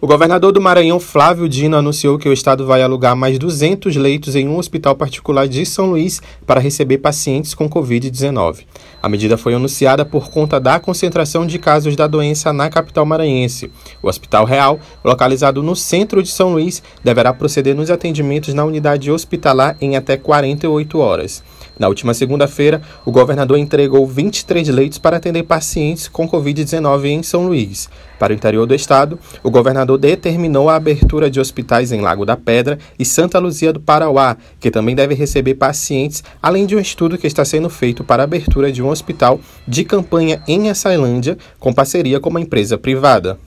O governador do Maranhão, Flávio Dino, anunciou que o estado vai alugar mais 200 leitos em um hospital particular de São Luís para receber pacientes com Covid-19. A medida foi anunciada por conta da concentração de casos da doença na capital maranhense. O Hospital Real, localizado no centro de São Luís, deverá proceder nos atendimentos na unidade hospitalar em até 48 horas. Na última segunda-feira, o governador entregou 23 leitos para atender pacientes com Covid-19 em São Luís. Para o interior do estado, o governador determinou a abertura de hospitais em Lago da Pedra e Santa Luzia do Parauá, que também deve receber pacientes, além de um estudo que está sendo feito para a abertura de um hospital de campanha em Açailândia, com parceria com uma empresa privada.